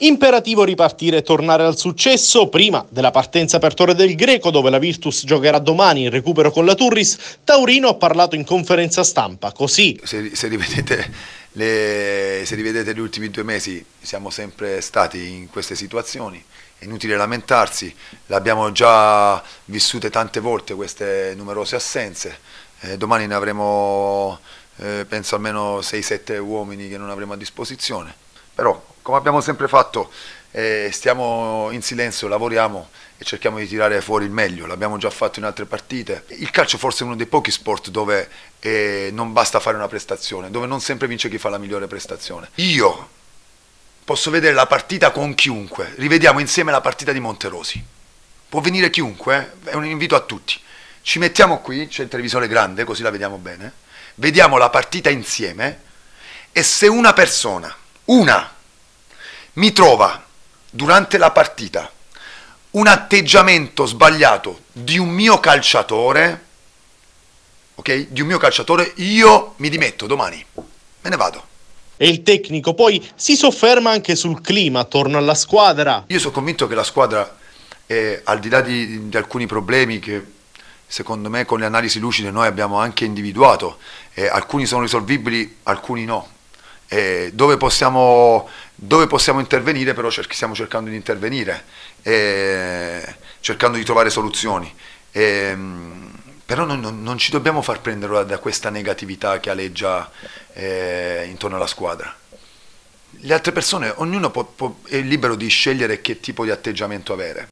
Imperativo ripartire e tornare al successo prima della partenza per Torre del Greco dove la Virtus giocherà domani in recupero con la Turris. Taurino ha parlato in conferenza stampa così. Se, se, rivedete, le, se rivedete, gli ultimi due mesi siamo sempre stati in queste situazioni, è inutile lamentarsi, le abbiamo già vissute tante volte queste numerose assenze, eh, domani ne avremo eh, penso almeno 6-7 uomini che non avremo a disposizione, però come abbiamo sempre fatto, eh, stiamo in silenzio, lavoriamo e cerchiamo di tirare fuori il meglio, l'abbiamo già fatto in altre partite. Il calcio forse è uno dei pochi sport dove eh, non basta fare una prestazione, dove non sempre vince chi fa la migliore prestazione. Io posso vedere la partita con chiunque, rivediamo insieme la partita di Monterosi. Può venire chiunque, eh? è un invito a tutti. Ci mettiamo qui, c'è il televisore grande, così la vediamo bene. Vediamo la partita insieme e se una persona, una, mi trova durante la partita un atteggiamento sbagliato di un mio calciatore, ok? Di un mio calciatore, io mi dimetto domani, me ne vado. E il tecnico poi si sofferma anche sul clima attorno alla squadra. Io sono convinto che la squadra, eh, al di là di, di, alcuni problemi che secondo me con le analisi lucide noi abbiamo anche individuato, eh, alcuni sono risolvibili, alcuni no eh, dove, possiamo, dove, possiamo, intervenire però cer stiamo cercando di intervenire, eh, cercando di trovare soluzioni. Eh, però non, non, non, ci dobbiamo far prendere da questa negatività che aleggia eh, intorno alla squadra. Le altre persone, ognuno può, può, è libero di scegliere che tipo di atteggiamento avere.